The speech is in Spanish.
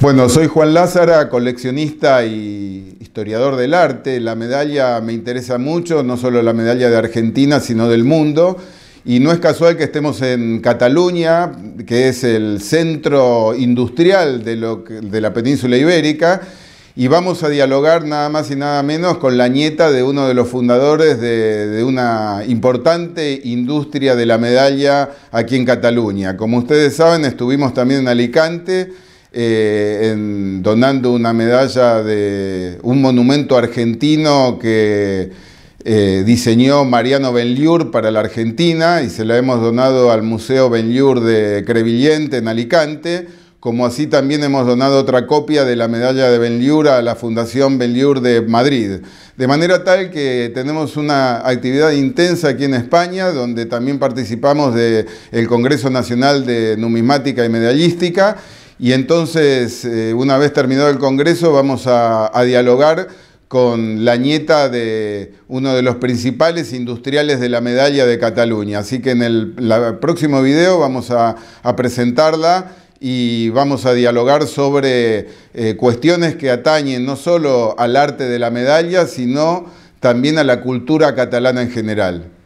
Bueno, soy Juan Lázara, coleccionista y historiador del arte. La medalla me interesa mucho, no solo la medalla de Argentina, sino del mundo. Y no es casual que estemos en Cataluña, que es el centro industrial de, la península ibérica, y vamos a dialogar nada más y nada menos con la nieta de uno de los fundadores de, de, una importante industria de la medalla aquí en Cataluña. Como ustedes saben, estuvimos también en Alicante eh, en, donando una medalla de un monumento argentino que eh, diseñó Mariano Benliur para la Argentina y se la hemos donado al Museo Benliur de Crevillente en Alicante, como así también hemos donado otra copia de la medalla de Benliur a la Fundación Benliur de Madrid. De manera tal que tenemos una actividad intensa aquí en España, donde también participamos del Congreso Nacional de Numismática y Medallística y entonces, eh, una vez terminado el Congreso, vamos a, dialogar con la nieta de uno de los principales industriales de la medalla de Cataluña. Así que en el próximo video vamos a, presentarla y vamos a dialogar sobre eh, cuestiones que atañen no solo al arte de la medalla, sino también a la cultura catalana en general.